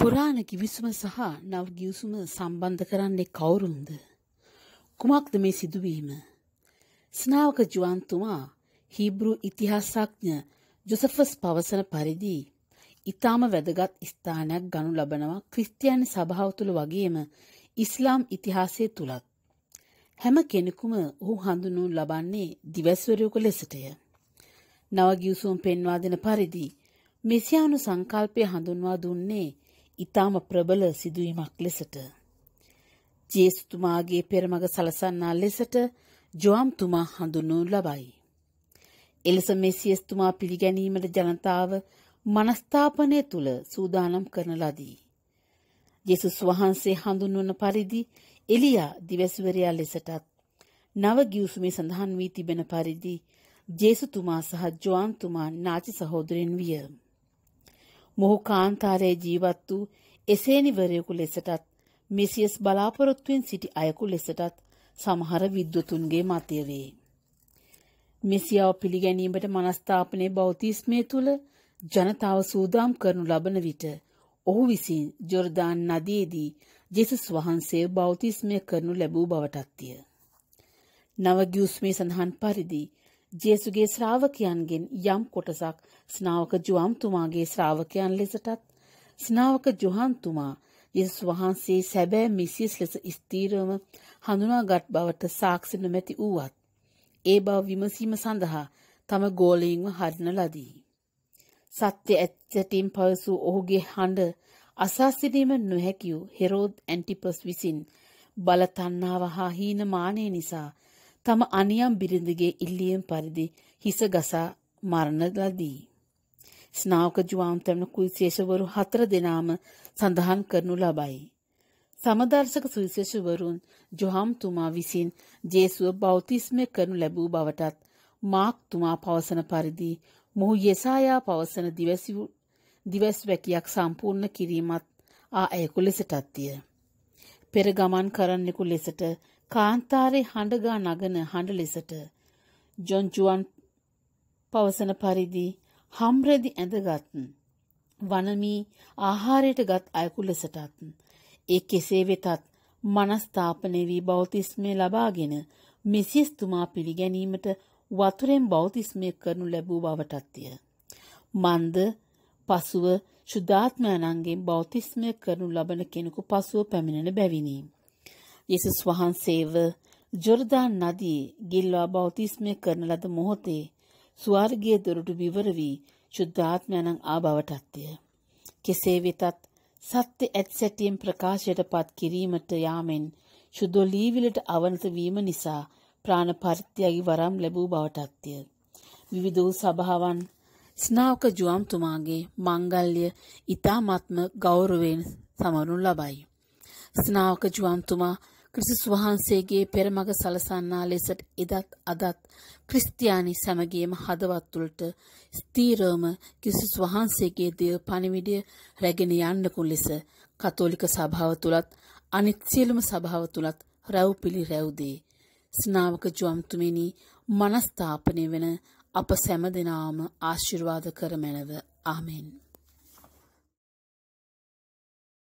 පුරාණ කිවිසුම සහ නව ගිවිසුම සම්බන්ධ කරන්නේ කවුරුන්ද? කුමක්ද මේ සිදුවීම? ස්නාවක ජුවන්තුමා හීබ්‍රු ඉතිහාසඥ ජොසෆස් පවසන පරිදි ඊටාම වැදගත් ස්ථානයක් ගනු ලබනවා ක්‍රිස්තියානි සභාව තුළ වගේම ඉස්ලාම් ඉතිහාසය තුලත්. හැම කෙනෙකුම ඔහු හඳුනු ලබන්නේ දිවස්වරයෙකු ලෙසටය. නව ගිවිසුම් පෙන්වා දෙන පරිදි මෙසියානු සංකල්පය හඳුන්වා දුන්නේ ඊටාම ප්‍රබල සිදුවීමක් ලෙසට ජේසුතුමාගේ පෙරමග සලසන්නා ලෙසට ජොම්තුමා හඳුන්වනු ලබයි. එලෙස මෙසියස්තුමා පිළිගැනීමට ජනතාව මනස්ථාපනය තුළ සූදානම් කරන ලදී. ජෙසුස් වහන්සේ හඳුන්වන පරිදි එලියා දිවැසිවරයා ලෙසටත් නව ගිවිසුමේ සඳහන් වී තිබෙන පරිදි ජේසුතුමා සහ ජොන්තුමා නාචි සහෝදරයන් විය. මොහු කාන්තාරයේ ජීවත් වූ එසේනිවරයෙකු ලෙසටත් මෙසියස් බලාපොරොත්තුවෙන් සිටි අයකු ලෙසටත් සමහර විද්වතුන්ගේ මතය වේ. මෙසියාව පිළිගැනීමට මනස්ථාපනය බෞතිස්මය තුළ ජනතාව සූදාම් කරනු ලබන විට ඔහු විසින් ජොර්දාන් නදයේදී ජෙසුස් වහන්සේ බෞතිස්මය කරනු ලැබූ බවටත්තිය. නවගියස්මේ සඳහන් පරිදි ජේසුගේ ශ්‍රාවකයන්ගෙන් යම් කොටසක් ස්නාවක ජුවම්තුමාගේ ශ්‍රාවකයන් ලෙසටත් ස්නාවක ජොහන්තුමා යෙසුස් වහන්සේ සැබෑ මිසිස් ලෙස ස්තීරම හඳුනාගත් බවට සාක්ෂි නොමැති වූවත් ඒ බව විමසීම සඳහා තම ගෝලයින්ව හරින ලදී. සත්‍ය ඇත්තටින් පවසූ ඔහුගේ හඬ අසාසිරීම නොහැකිවූ හෙරෝද් ඇන්ටිපස් විසින් බලතන්නාව හා හීන මානය නිසා තම අනියම් බිරිඳගේ ඉල්ලියෙන් පරිදි හිස ගසා මරණ ලදී. ස්නාවක ජුවාන්තමන කුල්ශේෂවරු හතර දෙනාම සඳහන් කරනු ලබයි. සමදර්ශක සුවිශේෂවරුන් ජොහම්තුමා විසින් ජේසුව බෞතිස්මය කරනු ලැබූ බවටත් මාක්තුමා පවසන පරිදි මොහු යෙසායා පවසන දිවස්වැකයක් සම්පූර්ණ කිරීමත් ආයකු ලෙසටත්තිය. පෙර ගමන් කරන්නෙකු ලෙසට කාන්තාරේ හඬගා නගන හඬ ලෙසට ජොන්ජුවන් පවසන පරිදි හම්රෙදි ඇඳගත් වනමී ආහාරයට ගත් අයකු ලෙසටත් ඒ කෙසේ වෙතත් මනස්ථාපනය වී බෞතිස්මය ලබාගෙන මෙසිස්තුමා පිළිගැනීමට වතුරෙන් බෞතිස්මය කරනු ලැබූ බවටත්තිය. මන්ද පසුව ශුද්ධාත්මයනන්ගෙන් බෞතිස්මය කරනු ලබන කෙනෙකු පසුව පැමිණෙන බැවිනීම. යේසුස් වහන්සේව ජොර්දාන් නදී ගිල්වා බෞතිස්මය කරන ලද මොහොතේ ස්වාර්ගිය දොරටු විවර වී ශුද්ධාත්මයනං ආභවටත්ය. කෙසේ වෙතත් සත්‍ය ඇත්සැටියෙන් ප්‍රකාශයට පත් කිරීමට යාමෙන් ශුද්ධොලීවිලට අවනත වීම නිසා ප්‍රාණ පරිත්‍යයගේ වරම් ලැබූ බවටත්ය. විවිධ වූ සභාවන් ස්නාවක ජුවම්තුමාගේ මංගල්්‍ය ඉතාමත්ම ගෞරවෙන් සමරුන් ලබයි. ස්නාවක ජුවම්තුමා ක්‍රිසිස් වහන්සේගේ පෙරමග සලසන්නා ලෙසට එදත් අදත් ක්‍රිස්තියානි සැමගේම හදවත්තුළට ස්තීරවම කිසිස් වහන්සේගේ දේව පණිවිඩය රැගෙන යන්නකුන් ලෙස කතෝලික සභාව තුළත් අනිත් සියලුම සභාව තුළත් රැව් පිළි රැව්දේ. ස්නාවක ජුවම්තුමෙනි මනස්ථාපනය වෙන අප සැම දෙනාම ආශිර්වාද කරමැනව ආමෙන්.